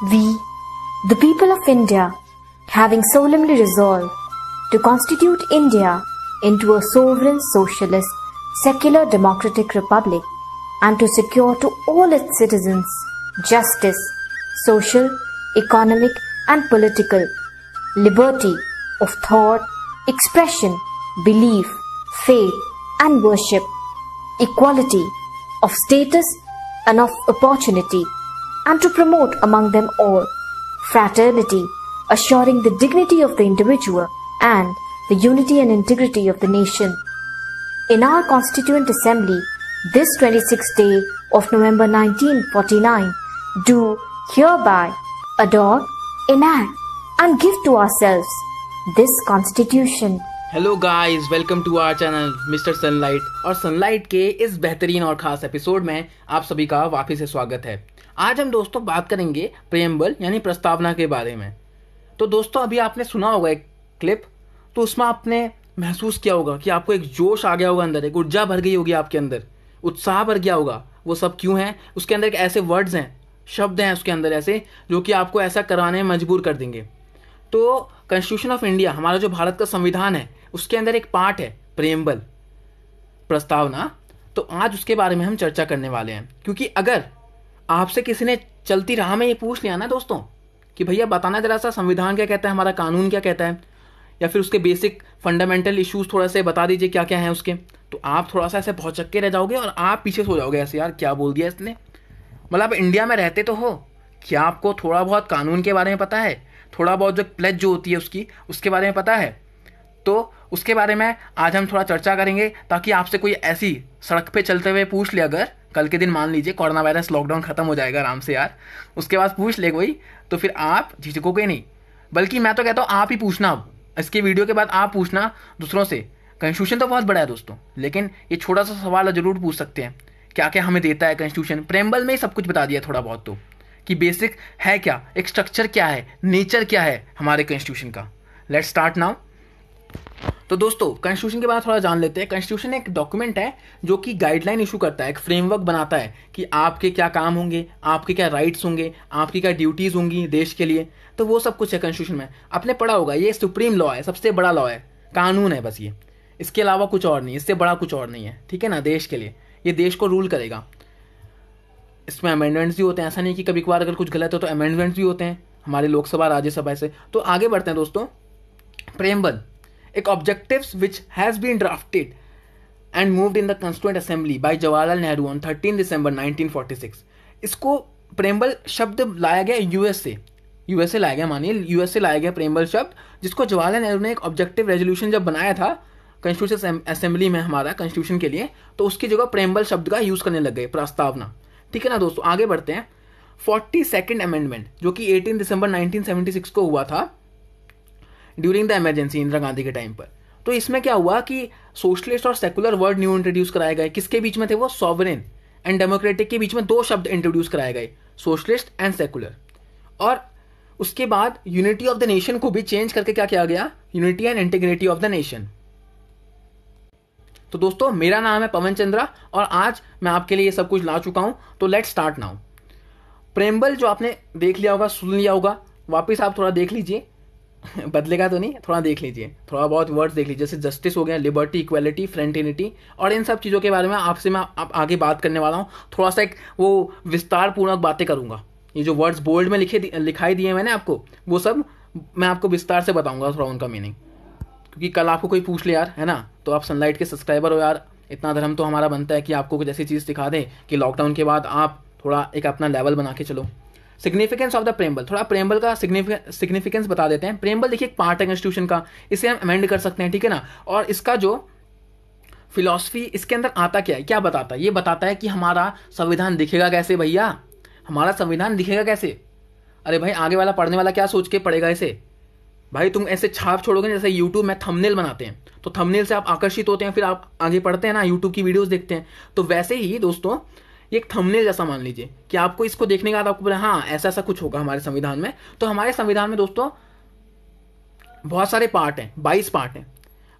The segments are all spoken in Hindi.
We, the people of India, having solemnly resolved to constitute India into a sovereign socialist secular democratic republic and to secure to all its citizens justice, social, economic and political, liberty of thought, expression, belief, faith and worship, equality of status and of opportunity and to promote among them all fraternity, assuring the dignity of the individual and the unity and integrity of the nation. In our Constituent Assembly, this 26th day of November 1949, do hereby adore, enact, and give to ourselves this Constitution. Hello, guys! Welcome to our channel, Mr. Sunlight. और Sunlight के इस बेहतरीन और ख़ास एपिसोड में आप सभी का वापस से स्वागत है आज हम दोस्तों बात करेंगे प्रेम्बल यानी प्रस्तावना के बारे में तो दोस्तों अभी आपने सुना होगा एक क्लिप तो उसमें आपने महसूस किया होगा कि आपको एक जोश आ गया होगा अंदर एक ऊर्जा भर गई होगी आपके अंदर उत्साह भर गया होगा वो सब क्यों है उसके अंदर एक ऐसे वर्ड्स हैं शब्द हैं उसके अंदर ऐसे जो कि आपको ऐसा कराने में मजबूर कर देंगे तो कॉन्स्टिट्यूशन ऑफ इंडिया हमारा जो भारत का संविधान है उसके अंदर एक पार्ट है प्रेम्बल प्रस्तावना तो आज उसके बारे में हम चर्चा करने वाले हैं क्योंकि अगर आपसे किसी ने चलती राह में ये पूछ लिया ना दोस्तों कि भैया बताना जरा सा संविधान क्या कहता है हमारा कानून क्या कहता है या फिर उसके बेसिक फंडामेंटल इश्यूज़ थोड़ा से बता दीजिए क्या क्या है उसके तो आप थोड़ा सा ऐसे बहुत के रह जाओगे और आप पीछे सो जाओगे ऐसे यार क्या बोल दिया इसने मतलब आप इंडिया में रहते तो हो क्या आपको थोड़ा बहुत कानून के बारे में पता है थोड़ा बहुत जो प्लेज जो होती है उसकी उसके बारे में पता है तो उसके बारे में आज हम थोड़ा चर्चा करेंगे ताकि आपसे कोई ऐसी सड़क पे चलते हुए पूछ ले अगर कल के दिन मान लीजिए कोरोना वायरस लॉकडाउन खत्म हो जाएगा आराम से यार उसके बाद पूछ ले कोई तो फिर आप झिझकोगे नहीं बल्कि मैं तो कहता हूँ आप ही पूछना अब इसके वीडियो के बाद आप पूछना दूसरों से कंस्टिट्यूशन तो बहुत बड़ा है दोस्तों लेकिन ये छोटा सा सवाल जरूर पूछ सकते हैं क्या क्या हमें देता है कॉन्स्टिट्यूशन प्रेम्बल में ही सब कुछ बता दिया थोड़ा बहुत तो कि बेसिक है क्या एक स्ट्रक्चर क्या है नेचर क्या है हमारे कॉन्स्टिट्यूशन का लेट स्टार्ट नाउ तो दोस्तों कॉन्स्टिट्यूशन के बारे में थोड़ा जान लेते हैं कॉन्स्टिट्यूशन एक डॉक्यूमेंट है जो कि गाइडलाइन इशू करता है एक फ्रेमवर्क बनाता है कि आपके क्या काम होंगे आपके क्या राइट्स होंगे आपकी क्या ड्यूटीज़ होंगी देश के लिए तो वो सब कुछ है कॉन्स्टिट्यूशन में आपने पढ़ा होगा ये सुप्रीम लॉ है सबसे बड़ा लॉ है कानून है बस ये इसके अलावा कुछ और नहीं इससे बड़ा कुछ और नहीं है ठीक है ना देश के लिए ये देश को रूल करेगा इसमें अमेंडमेंट्स भी होते हैं ऐसा नहीं कि कभी कभार अगर कुछ गलत हो तो अमेंडमेंट्स भी होते हैं हमारे लोकसभा राज्यसभा से तो आगे बढ़ते हैं दोस्तों प्रेमबल एक objective which has been drafted and moved in the constituent assembly by Jawaharlal Nehru on thirteen December six इसको प्रेमबल शब्द लाया गया यूएसए से यूएस ए लाया गया मानिए यूएसए लाया गया प्रेमबल शब्द जिसको जवाहरलाल नेहरू ने एक ऑब्जेक्टिव रेजोल्यूशन जब बनाया था कॉन्स्टिट्यूशन असेंबली में हमारा कॉन्स्टिट्यूशन के लिए तो उसकी जगह प्रेमबल शब्द का यूज़ करने लग गए प्रस्तावना ठीक है ना दोस्तों आगे बढ़ते हैं फोर्टी सेकेंड अमेंडमेंट जो कि eighteen December nineteen seventy six को हुआ था during the emergency Indira Gandhi के टाइम पर तो इसमें क्या हुआ कि सोशलिस्ट और सेकुलर वर्ड न्यू इंट्रोड्यूस कराए गए किसके बीच में थे वो सॉवरेन एंड डेमोक्रेटिक के बीच में दो शब्द इंट्रोड्यूस कराए गए सोशलिस्ट एंड सेकुलर और उसके बाद यूनिटी ऑफ द नेशन को भी चेंज करके क्या किया गया unity and integrity of the nation तो दोस्तों मेरा नाम है पवन चंद्रा और आज मैं आपके लिए ये सब कुछ ला चुका हूं तो लेट स्टार्ट नाउ प्रेम्बल जो आपने देख लिया होगा सुन लिया होगा वापस आप थोड़ा देख लीजिए बदलेगा तो नहीं थोड़ा देख लीजिए थोड़ा बहुत वर्ड्स देख लीजिए जैसे जस्टिस हो गया लिबर्टी इक्वलिटी फ्रेंटिनिटी और इन सब चीज़ों के बारे में आपसे मैं आप आगे बात करने वाला हूँ थोड़ा सा एक वो विस्तारपूर्वक बातें करूँगा ये जो वर्ड्स बोल्ड में लिखे लिखाई दिए मैंने आपको वो सब मैं आपको विस्तार से बताऊँगा थोड़ा उनका मीनिंग क्योंकि कल आपको कोई पूछ ले यार है ना तो आप सनलाइट के सब्सक्राइबर हो यार इतना धर्म तो हमारा बनता है कि आपको कुछ ऐसी चीज़ सिखा दें कि लॉकडाउन के बाद आप थोड़ा एक अपना लेवल बना के चलो सिग्निफिकेंस ऑफ द प्रेम्बल थोड़ा प्रेम्बल का सिग्निफिकेंस बता देते हैं प्रेम्बल देखिए एक पार्ट है कॉन्स्टिट्यूशन का इसे हम अमेंड कर सकते हैं ठीक है ना और इसका जो फिलॉसफी इसके अंदर आता क्या है क्या बताता है ये बताता है कि हमारा संविधान दिखेगा कैसे भैया हमारा संविधान दिखेगा कैसे अरे भाई आगे वाला पढ़ने वाला क्या सोच के पड़ेगा इसे भाई तुम ऐसे छाप छोड़ोगे जैसे यूट्यूब में थंबनेल बनाते हैं तो थंबनेल से आप आकर्षित होते हैं फिर आप आगे पढ़ते हैं ना यूट्यूब की वीडियोस देखते हैं तो वैसे ही दोस्तों एक थंबनेल जैसा मान लीजिए कि आपको इसको देखने के बाद आपको बोले हाँ ऐसा ऐसा कुछ होगा हमारे संविधान में तो हमारे संविधान में दोस्तों बहुत सारे पार्ट हैं बाईस पार्ट हैं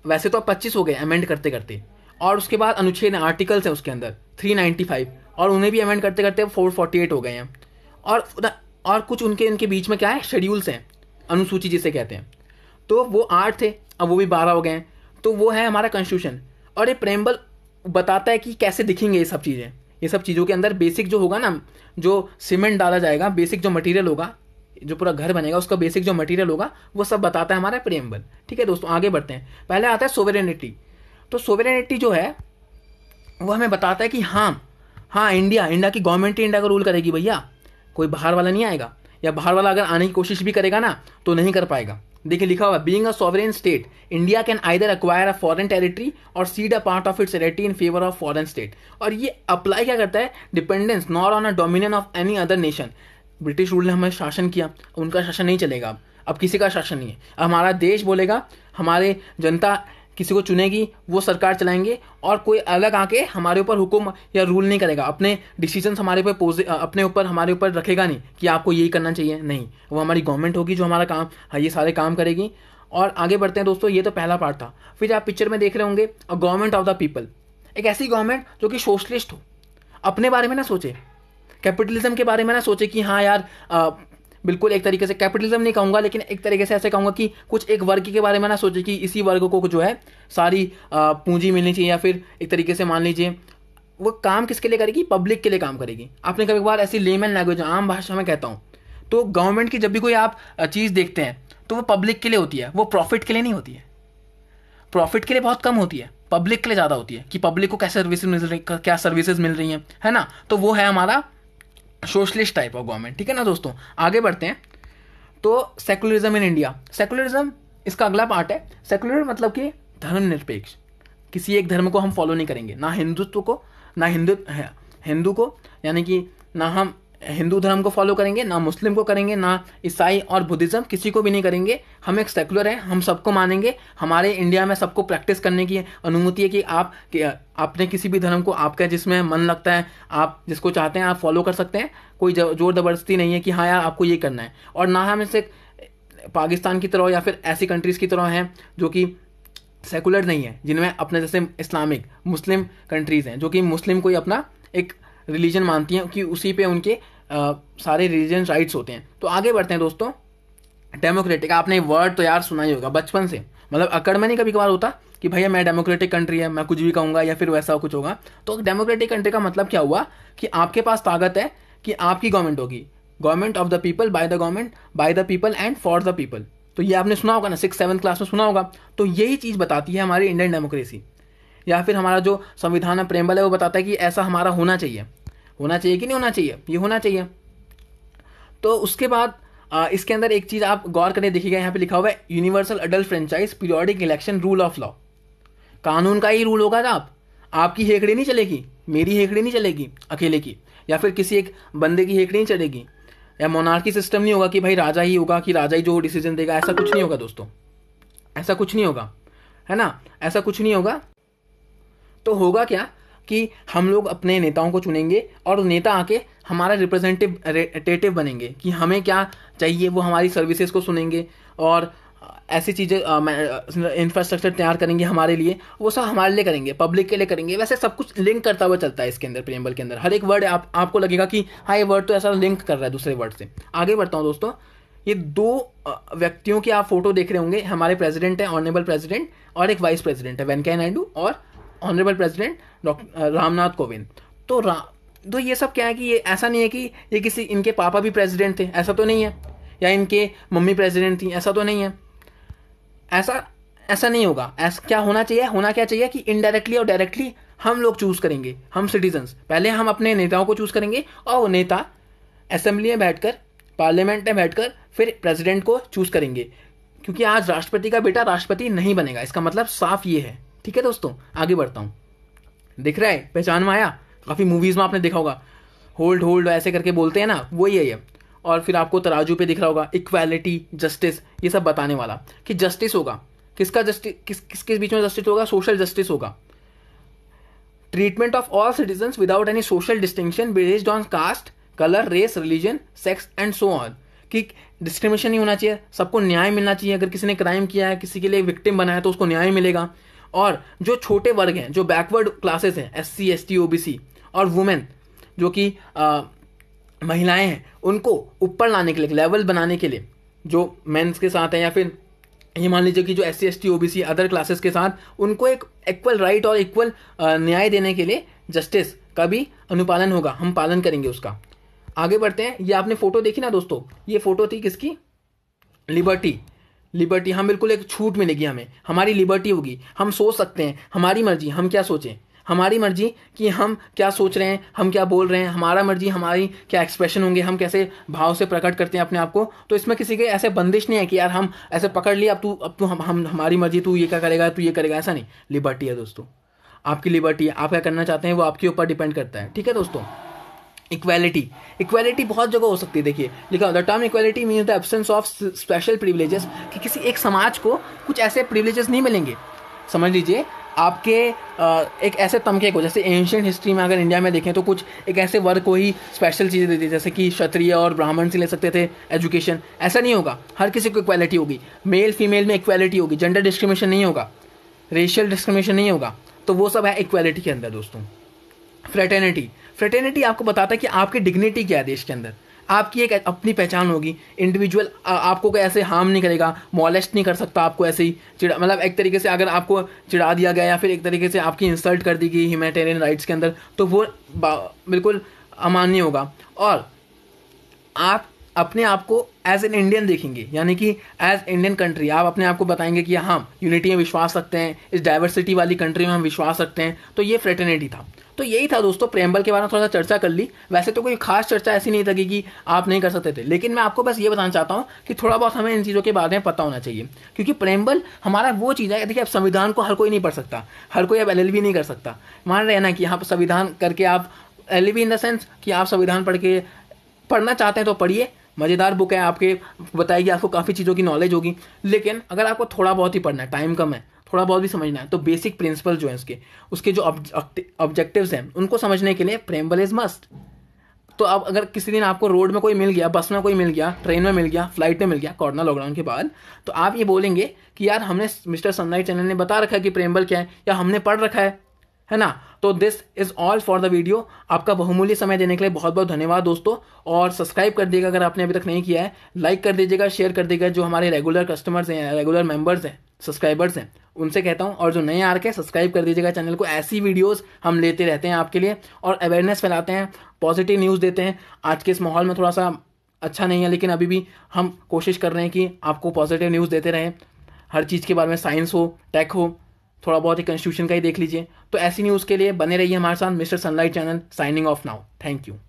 वैसे तो आप पच्चीस हो गए अमेंड करते करते और उसके बाद अनुच्छेद आर्टिकल्स हैं उसके अंदर थ्री नाइन्टी फाइव और उन्हें भी अमेंड करते करते फोर फोर्टी एट हो गए हैं और और कुछ उनके उनके बीच में क्या है शेड्यूल्स हैं अनुसूची जिसे कहते हैं तो वो आठ थे अब वो भी बारह हो गए हैं तो वो है हमारा कॉन्स्टिट्यूशन और ये प्रेम्बल बताता है कि कैसे दिखेंगे ये सब चीज़ें ये सब चीज़ों के अंदर बेसिक जो होगा ना जो सीमेंट डाला जाएगा बेसिक जो मटेरियल होगा जो पूरा घर बनेगा उसका बेसिक जो मटेरियल होगा वो सब बताता है हमारा प्रेमबल ठीक है दोस्तों आगे बढ़ते हैं पहले आता है सोवेरेनिटी तो सोवेरेनिटी जो है वो हमें बताता है कि हाँ हाँ इंडिया इंडिया की गवर्नमेंट ही इंडिया को रूल करेगी भैया कोई बाहर वाला नहीं आएगा या बाहर वाला अगर आने की कोशिश भी करेगा ना तो नहीं कर पाएगा देखिए लिखा हुआ being a sovereign state India can either acquire a foreign territory और cede a part of its territory in favour of foreign state और ये अप्लाई क्या करता है dependence not on a dominion of any other nation British rule ने हमें शासन किया उनका शासन नहीं चलेगा अब अब किसी का शासन नहीं है हमारा देश बोलेगा हमारे जनता किसी को चुनेगी वो सरकार चलाएंगे और कोई अलग आके हमारे ऊपर हुक्म या रूल नहीं करेगा अपने डिसीजन हमारे ऊपर अपने ऊपर हमारे ऊपर रखेगा नहीं कि आपको यही करना चाहिए नहीं वो हमारी गवर्नमेंट होगी जो हमारा काम हाँ ये सारे काम करेगी और आगे बढ़ते हैं दोस्तों ये तो पहला पार्ट था फिर आप पिक्चर में देख रहे होंगे a government of the people एक ऐसी गवर्नमेंट जो कि सोशलिस्ट हो अपने बारे में ना सोचे कैपिटलिज्म के बारे में ना सोचे कि हाँ यार बिल्कुल एक तरीके से कैपिटलिज्म नहीं कहूँगा लेकिन एक तरीके से ऐसे कहूँगा कि कुछ एक वर्ग के बारे में ना सोचे कि इसी वर्ग को जो है सारी पूंजी मिलनी चाहिए या फिर एक तरीके से मान लीजिए वो काम किसके लिए करेगी पब्लिक के लिए काम करेगी आपने कभी बार ऐसी लेमन लैंग्वेज आम भाषा में कहता हूँ तो गवर्नमेंट की जब भी कोई आप चीज़ देखते हैं तो वो पब्लिक के लिए होती है वो प्रॉफिट के लिए नहीं होती है प्रॉफिट के लिए बहुत कम होती है पब्लिक के लिए ज़्यादा होती है कि पब्लिक को क्या सर्विसेज मिल रही क्या सर्विसेज मिल रही हैं है ना तो वो है हमारा सोशलिस्ट टाइप ऑफ गवर्नमेंट ठीक है ना दोस्तों आगे बढ़ते हैं तो सेकुलरिज्म इन इंडिया सेकुलरिज्म इसका अगला पार्ट है सेकुलर मतलब कि धर्मनिरपेक्ष किसी एक धर्म को हम फॉलो नहीं करेंगे ना हिंदुत्व को ना हिंदुत्व हिंदू को यानी कि ना हम हिंदू धर्म को फॉलो करेंगे ना मुस्लिम को करेंगे ना ईसाई और बुद्धिज़्म किसी को भी नहीं करेंगे हम एक सेकुलर हैं हम सबको मानेंगे हमारे इंडिया में सबको प्रैक्टिस करने की अनुमति है कि आप कि आपने किसी भी धर्म को आपका जिसमें मन लगता है आप जिसको चाहते हैं आप फॉलो कर सकते हैं कोई जोर ज़बरदस्ती नहीं है कि हाँ यार आपको ये करना है और ना हम इसे पाकिस्तान की तरह या फिर ऐसी कंट्रीज़ की तरह हैं जो कि सेकुलर नहीं है जिनमें अपने जैसे इस्लामिक मुस्लिम कंट्रीज़ हैं जो कि मुस्लिम कोई अपना एक रिलीजन मानती हैं कि उसी पे उनके आ, सारे रिलीजन राइट्स होते हैं तो आगे बढ़ते हैं दोस्तों डेमोक्रेटिक आपने वर्ड तो यार सुना ही होगा बचपन से मतलब अकड़ में नहीं कभी कभार होता कि भैया मैं डेमोक्रेटिक कंट्री है मैं कुछ भी कहूँगा या फिर वैसा कुछ होगा तो डेमोक्रेटिक कंट्री का मतलब क्या हुआ कि आपके पास ताकत है कि आपकी गवर्नमेंट होगी government of the people by the government by the people and for the people तो ये आपने सुना होगा ना सिक्स सेवन्थ क्लास में सुना होगा तो यही चीज़ बताती है हमारी इंडियन डेमोक्रेसी या फिर हमारा जो संविधान में प्रेमबल है वो बताता है कि ऐसा हमारा होना चाहिए होना चाहिए कि नहीं होना चाहिए ये होना चाहिए तो उसके बाद इसके अंदर एक चीज़ आप गौर करें देखिएगा यहाँ पे लिखा हुआ है universal adult franchise periodic election rule of law कानून का ही रूल होगा आप आपकी हेकड़ी नहीं चलेगी मेरी हेकड़ी नहीं चलेगी अकेले की या फिर किसी एक बंदे की हेकड़ी नहीं चलेगी या मोनार्की सिस्टम नहीं होगा कि भाई राजा ही होगा कि राजा ही जो डिसीजन देगा ऐसा कुछ नहीं होगा दोस्तों ऐसा कुछ नहीं होगा है ना ऐसा कुछ नहीं होगा तो होगा क्या कि हम लोग अपने नेताओं को चुनेंगे और नेता आके हमारा रिप्रेजेंटेटिव बनेंगे कि हमें क्या चाहिए वो हमारी सर्विसेज को सुनेंगे और ऐसी चीज़ें इंफ्रास्ट्रक्चर तैयार करेंगे हमारे लिए वो सब हमारे लिए करेंगे पब्लिक के लिए करेंगे वैसे सब कुछ लिंक करता हुआ चलता है इसके अंदर प्रियम्बल के अंदर हर एक वर्ड आप आपको लगेगा कि हाँ ये वर्ड तो ऐसा लिंक कर रहा है दूसरे वर्ड से आगे बढ़ता हूँ दोस्तों ये दो व्यक्तियों की आप फोटो देख रहे होंगे हमारे प्रेसिडेंट हैं ऑनरेबल प्रेसिडेंट और एक वाइस प्रेसिडेंट है वेंकैया नायडू और honourable president doctor Ramnath Kovind तो रा तो ये सब क्या है कि ये ऐसा नहीं है कि ये किसी इनके पापा भी प्रेसिडेंट थे ऐसा तो नहीं है या इनके मम्मी प्रेसिडेंट थी ऐसा तो नहीं है ऐसा ऐसा नहीं होगा ऐसा क्या होना चाहिए होना क्या चाहिए कि इनडायरेक्टली और डायरेक्टली हम लोग चूज़ करेंगे हम सिटीजन्स पहले हम अपने नेताओं को चूज़ करेंगे और वो नेता असेंबली में बैठकर पार्लियामेंट में बैठकर फिर प्रेसिडेंट को चूज़ करेंगे क्योंकि आज राष्ट्रपति का बेटा राष्ट्रपति नहीं बनेगा इसका मतलब साफ ये है ठीक है दोस्तों आगे बढ़ता हूँ दिख रहा है पहचान में आया काफ़ी मूवीज़ में आपने देखा होगा होल्ड होल्ड ऐसे करके बोलते हैं ना वही है ये और फिर आपको तराजू पे दिख रहा होगा इक्वालिटी जस्टिस ये सब बताने वाला कि जस्टिस होगा किसका जस्टिस किस किसके बीच में जस्टिस होगा सोशल जस्टिस होगा treatment of all citizen without any social distinction based on caste colour race religion sex and so on कि डिस्क्रिमिनेशन नहीं होना चाहिए सबको न्याय मिलना चाहिए अगर किसी ने क्राइम किया है किसी के लिए विक्टिम बनाया तो उसको न्याय मिलेगा और जो छोटे वर्ग हैं जो बैकवर्ड क्लासेस हैं S C S T O B C और वुमेन जो कि महिलाएं हैं उनको ऊपर लाने के लिए लेवल बनाने के लिए जो मेंस के साथ हैं या फिर ये मान लीजिए कि जो S C S T O B C other classes के साथ उनको एक इक्वल राइट और इक्वल न्याय देने के लिए जस्टिस का भी अनुपालन होगा हम पालन करेंगे उसका आगे बढ़ते हैं ये आपने फ़ोटो देखी ना दोस्तों ये फ़ोटो थी किसकी लिबर्टी लिबर्टी हम बिल्कुल एक छूट मिलेगी हमें हमारी लिबर्टी होगी हम सोच सकते हैं हमारी मर्जी हम क्या सोचें हमारी मर्जी कि हम क्या सोच रहे हैं हम क्या बोल रहे हैं हमारा मर्जी हमारी क्या एक्सप्रेशन होंगे हम कैसे भाव से प्रकट करते हैं अपने आप को तो इसमें किसी के ऐसे बंदिश नहीं है कि यार हम ऐसे पकड़ लिए अब तू अब तू हम, हम हमारी मर्जी तू ये क्या करेगा तू ये करेगा ऐसा नहीं लिबर्टी है दोस्तों आपकी लिबर्टी है आप क्या करना चाहते हैं वो आपके ऊपर डिपेंड करता है ठीक है दोस्तों इक्वालिटी इक्वालिटी बहुत जगह हो सकती है देखिए लिखा होता है term equality mean the absence of special privileges कि किसी एक समाज को कुछ ऐसे प्रिविलेजेस नहीं मिलेंगे समझ लीजिए आपके एक ऐसे तमके को जैसे एंशियंट हिस्ट्री में अगर इंडिया में देखें तो कुछ एक ऐसे वर्ग को ही स्पेशल चीज़ें देती जैसे कि क्षत्रिय और ब्राह्मण से ले सकते थे एजुकेशन ऐसा नहीं होगा हर किसी को इक्वालिटी होगी मेल फीमेल में इक्वालिटी होगी जेंडर डिस्क्रिमिनेशन नहीं होगा रेशियल डिस्क्रिमिनेशन नहीं होगा तो वो सब है इक्वालिटी के अंदर दोस्तों फ्रेटर्निटी फ्रेटर्निटी आपको बताता है कि आपकी डिग्निटी क्या है देश के अंदर आपकी एक अपनी पहचान होगी इंडिविजुअल आपको कोई ऐसे हार्म नहीं करेगा मॉलेस्ट नहीं कर सकता आपको ऐसे ही चिड़ा मतलब एक तरीके से अगर आपको चिड़ा दिया गया या फिर एक तरीके से आपकी इंसल्ट कर दी गई ह्यूमेटेरियन राइट्स के अंदर तो वो बिल्कुल अमान्य होगा और आप अपने आप को एज एन इंडियन देखेंगे यानी कि एज इंडियन कंट्री आप अपने आप को बताएंगे कि हम हाँ, यूनिटी में विश्वास रखते हैं इस डाइवर्सिटी वाली कंट्री में हम विश्वास रखते हैं तो ये फ्रेटर्निटी था तो यही था दोस्तों प्रेम्बल के बारे में थोड़ा सा चर्चा कर ली वैसे तो कोई खास चर्चा ऐसी नहीं लगी कि आप नहीं कर सकते थे लेकिन मैं आपको बस ये बताना चाहता हूँ कि थोड़ा बहुत हमें इन चीज़ों के बारे में पता होना चाहिए क्योंकि प्रेम्बल हमारा वो चीज़ है देखिए अब संविधान को हर कोई नहीं पढ़ सकता हर कोई अब एल नहीं कर सकता मान रहे हैं ना कि यहाँ पर संविधान करके आप एल इन द सेंस कि आप संविधान पढ़ के पढ़ना चाहते हैं तो पढ़िए मज़ेदार बुक है आपके बताएगी आपको काफ़ी चीज़ों की नॉलेज होगी लेकिन अगर आपको थोड़ा बहुत ही पढ़ना है टाइम कम है थोड़ा बहुत भी समझना है तो बेसिक प्रिंसिपल जो है उसके उसके जो ऑब्जेक्टिव हैं उनको समझने के लिए प्रेमबल इज़ मस्ट तो अब अगर किसी दिन आपको रोड में कोई मिल गया बस में कोई मिल गया ट्रेन में मिल गया फ्लाइट में मिल गया कोरोना लॉकडाउन के बाद तो आप ये बोलेंगे कि यार हमने मिस्टर सनलाइट चैनल ने बता रखा है कि प्रेमबल क्या है या हमने पढ़ रखा है है ना तो this is all for the video आपका बहुमूल्य समय देने के लिए बहुत बहुत धन्यवाद दोस्तों और सब्सक्राइब कर दीजिएगा अगर आपने अभी तक नहीं किया है लाइक कर दीजिएगा शेयर कर दीजिएगा जो हमारे रेगुलर कस्टमर्स हैं रेगुलर मेंबर्स हैं सब्सक्राइबर्स हैं उनसे कहता हूँ और जो नए आ रखे सब्सक्राइब कर दीजिएगा चैनल को ऐसी वीडियोस हम लेते रहते हैं आपके लिए और अवेयरनेस फैलाते हैं पॉजिटिव न्यूज़ देते हैं आज के इस माहौल में थोड़ा सा अच्छा नहीं है लेकिन अभी भी हम कोशिश कर रहे हैं कि आपको पॉजिटिव न्यूज़ देते रहें हर चीज़ के बारे में साइंस हो टेक हो थोड़ा बहुत ही कंस्टिट्यूशन का ही देख लीजिए तो ऐसी न्यूज़ के लिए बने रहिए हमारे साथ mister Sunlight channel signing off now thank you